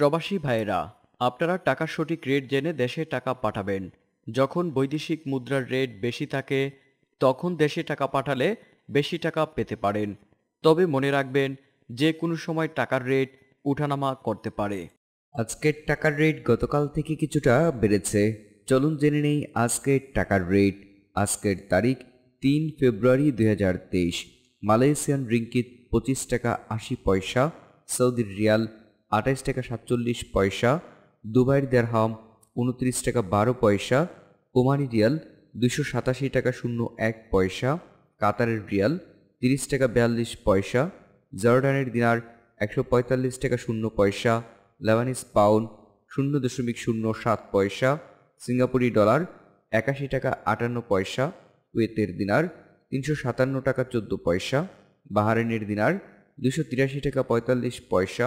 প্রবাসী ভাইয়েরা আপনারা টাকার সঠিক রেট জেনে দেশে টাকা পাঠাবেন যখন বৈদেশিক মুদ্রার রেট বেশি থাকে তখন দেশে টাকা পাঠালে বেশি টাকা পেতে পারেন তবে মনে রাখবেন যে কোনো সময় টাকার রেট উঠানামা করতে পারে আজকের টাকার রেট গতকাল থেকে কিছুটা বেড়েছে চলুন জেনে নেই আজকের টাকার রেট আজকের তারিখ তিন ফেব্রুয়ারি দুই মালয়েশিয়ান রিঙ্কিত পঁচিশ টাকা আশি পয়সা সৌদির রিয়াল আঠাইশ টাকা সাতচল্লিশ পয়সা দুবাইয়ের দেড়হাম উনত্রিশ টাকা বারো পয়সা ওমানি রিয়াল দুশো সাতাশি টাকা শূন্য এক পয়সা কাতারের রিয়াল তিরিশ টাকা বিয়াল্লিশ পয়সা জর্ডানের দিনার একশো পঁয়তাল্লিশ টাকা শূন্য পয়সা লেবানিস পাউন্ড শূন্য দশমিক শূন্য সাত পয়সা সিঙ্গাপুরি ডলার একাশি টাকা আটান্ন পয়সা কুয়েতের দিনার তিনশো সাতান্ন টাকা চোদ্দ পয়সা বাহারেনের দিনার দুশো তিরাশি টাকা পঁয়তাল্লিশ পয়সা